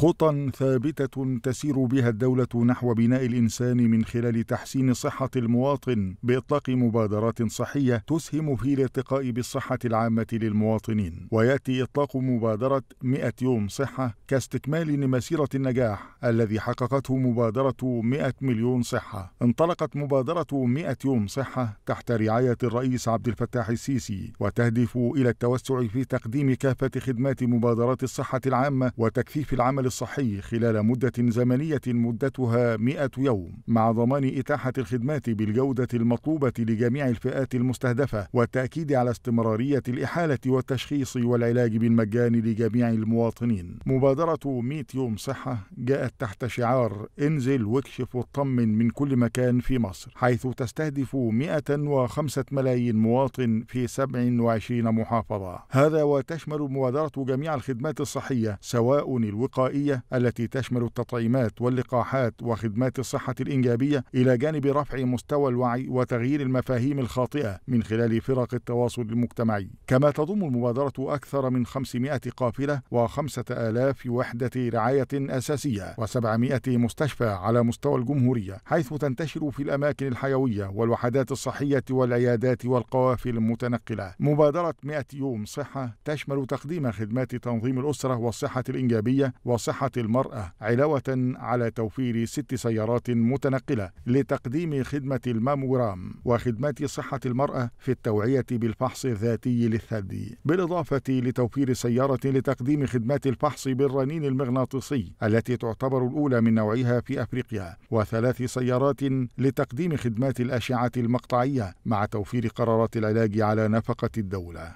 خطى ثابته تسير بها الدوله نحو بناء الانسان من خلال تحسين صحه المواطن باطلاق مبادرات صحيه تسهم في الارتقاء بالصحه العامه للمواطنين وياتي اطلاق مبادره 100 يوم صحه كاستكمال لمسيره النجاح الذي حققته مبادره 100 مليون صحه انطلقت مبادره 100 يوم صحه تحت رعايه الرئيس عبد الفتاح السيسي وتهدف الى التوسع في تقديم كافه خدمات مبادرات الصحه العامه وتكثيف العمل الصحي خلال مدة زمنية مدتها 100 يوم مع ضمان إتاحة الخدمات بالجودة المطلوبة لجميع الفئات المستهدفة والتأكيد على استمرارية الإحالة والتشخيص والعلاج بالمجان لجميع المواطنين مبادرة 100 يوم صحة جاءت تحت شعار انزل واكشف واطمن من كل مكان في مصر حيث تستهدف 105 ملايين مواطن في 27 محافظة هذا وتشمل مبادرة جميع الخدمات الصحية سواء الوقائية الغذائية التي تشمل التطعيمات واللقاحات وخدمات الصحة الإنجابية إلى جانب رفع مستوى الوعي وتغيير المفاهيم الخاطئة من خلال فرق التواصل المجتمعي كما تضم المبادرة أكثر من 500 قافلة و5000 وحدة رعاية أساسية و700 مستشفى على مستوى الجمهورية حيث تنتشر في الأماكن الحيوية والوحدات الصحية والعيادات والقوافل المتنقلة مبادرة 100 يوم صحة تشمل تقديم خدمات تنظيم الأسرة والصحة الإنجابية وصحة صحة المرأة علاوة على توفير ست سيارات متنقلة لتقديم خدمة المامورام وخدمات صحة المرأة في التوعية بالفحص الذاتي للثدي بالإضافة لتوفير سيارة لتقديم خدمات الفحص بالرنين المغناطيسي التي تعتبر الأولى من نوعها في أفريقيا وثلاث سيارات لتقديم خدمات الأشعة المقطعية مع توفير قرارات العلاج على نفقة الدولة